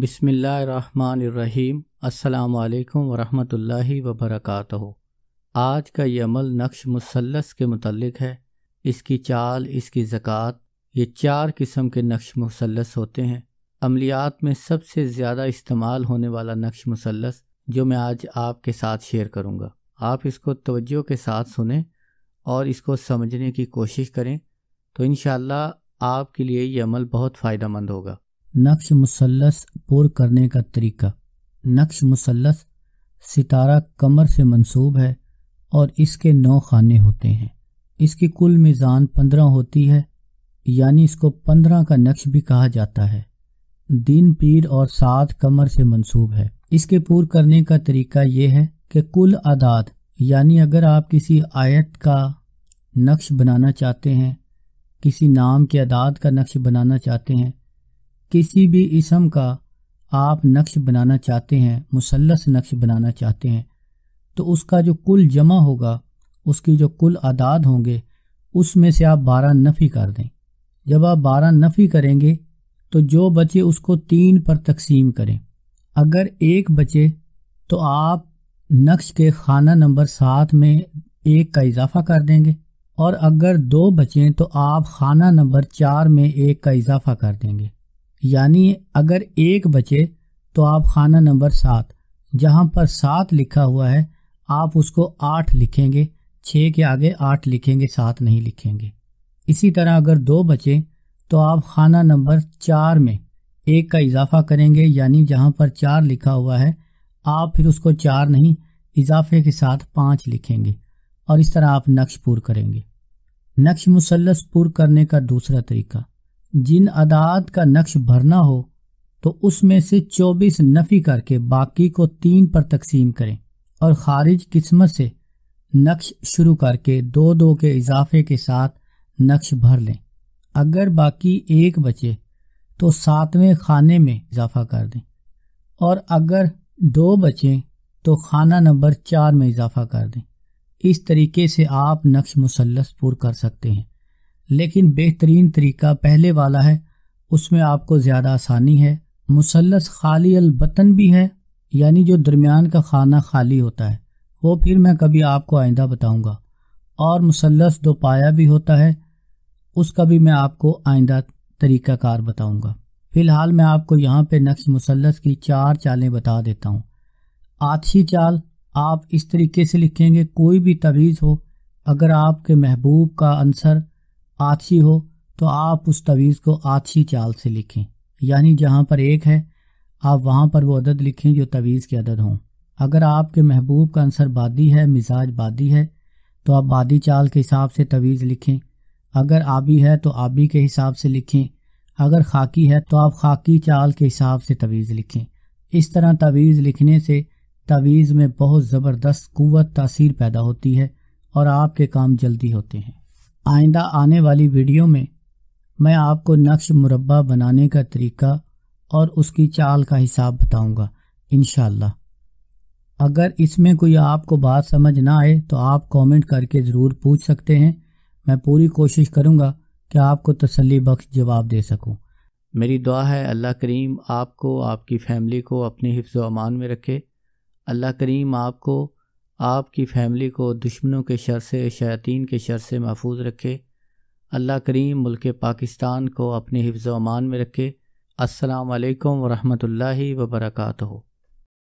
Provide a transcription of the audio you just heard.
बिसमीम् अल्लाम वरहमतुल्लाहि वबरकातुहु आज का ये अमल नक्श मुसलस के मतलब है इसकी चाल इसकी ज़क़़त ये चार किस्म के नक्श मुसलस होते हैं अमलियात में सबसे ज़्यादा इस्तेमाल होने वाला नक्श मुसलस जो मैं आज आपके साथ शेयर करूँगा आप इसको तवज्जो के साथ सुने और इसको समझने की कोशिश करें तो इन आपके लिए ये अमल बहुत फ़ायदा मंद होगा नक्श मुसलस पुर करने का तरीका नक्श मुसलस सितारा कमर से मंसूब है और इसके नौ खाने होते हैं इसकी कुल मिज़ान पंद्रह होती है यानी इसको पंद्रह का नक्श भी कहा जाता है दिन पीर और सात कमर से मंसूब है इसके पुर करने का तरीका यह है कि कुल आदात यानी अगर आप किसी आयत का नक्श बनाना चाहते हैं किसी नाम के आदात का नक्श बनाना चाहते हैं किसी भी इसम का आप नक्श बनाना चाहते हैं मुसलस नक्श बनाना चाहते हैं तो उसका जो कुल जमा होगा उसकी जो कुल आदाद होंगे उसमें से आप बारह नफ़ी कर दें जब आप बारह नफ़ी करेंगे तो जो बचे उसको तीन पर तकसीम करें अगर एक बचे तो आप नक्श के खाना नंबर सात में एक का इजाफा कर देंगे और अगर दो बचें तो आप खाना नंबर चार में एक का इजाफा कर देंगे यानी अगर एक बचे तो आप खाना नंबर सात जहाँ पर सात लिखा हुआ है आप उसको आठ लिखेंगे छः के आगे आठ लिखेंगे सात नहीं लिखेंगे इसी तरह अगर दो बचे तो आप खाना नंबर चार में एक का इजाफा करेंगे यानी जहाँ पर चार लिखा हुआ है आप फिर उसको चार नहीं इजाफे के साथ पाँच लिखेंगे और इस तरह आप नक्श पूर करेंगे नक्श मुसलस पूर करने का दूसरा तरीका जिन अदात का नक्श भरना हो तो उसमें से चौबीस नफ़ी करके बाकी को तीन पर तकसीम करें और खारिज किस्मत से नक्श शुरू करके दो दो के इजाफे के साथ नक्श भर लें अगर बाकी एक बचे तो सातवें खाने में इजाफा कर दें और अगर दो बचें तो खाना नंबर चार में इजाफा कर दें इस तरीके से आप नक्श मुसलस पुर कर सकते हैं लेकिन बेहतरीन तरीका पहले वाला है उसमें आपको ज़्यादा आसानी है मुसलस खाली अलबतन भी है यानी जो दरमियान का खाना खाली होता है वो फिर मैं कभी आपको आइंदा बताऊंगा और मुसलस दो पाया भी होता है उसका भी मैं आपको आइंदा तरीक़ाकार बताऊंगा फ़िलहाल मैं आपको यहाँ पे नक्श मुसलस की चार चालें बता देता हूँ आतशी चाल आप इस तरीके से लिखेंगे कोई भी तवीज़ हो अगर आपके महबूब का अंसर आथसी हो तो आप उस तवीज़ को आथसी चाल से लिखें यानी जहाँ पर एक है आप वहाँ पर वो अदद लिखें जो तवीज़ के अदद हों अगर आपके महबूब का अंसर बादी है मिजाज बादी है तो आप बादी चाल के हिसाब से तवीज़ लिखें अगर आबी है तो आबी के हिसाब से लिखें अगर खाकी है तो आप खाकी चाल के हिसाब से तवीज़ लिखें इस तरह तवीज़ लिखने से तवीज़ में बहुत ज़बरदस्त कुत तासीर पैदा होती है और आपके काम जल्दी होते हैं आइंदा आने वाली वीडियो में मैं आपको नक्श मुरबा बनाने का तरीका और उसकी चाल का हिसाब बताऊंगा इन अगर इसमें कोई आपको बात समझ ना आए तो आप कमेंट करके ज़रूर पूछ सकते हैं मैं पूरी कोशिश करूंगा कि आपको तसली बख्श जवाब दे सकूं। मेरी दुआ है अल्लाह करीम आपको आपकी फ़ैमिली को अपने हिफ्ज़ अमान में रखे अल्लाह करीम आपको आपकी फैमिली को दुश्मनों के शर से शयातीन के शर से महफूज रखे अल्लाह करीम मुल्क पाकिस्तान को अपने हिफ्ज़ अमान में रखे अस्सलाम वालेकुम रहमतुल्लाहि व बरकातहू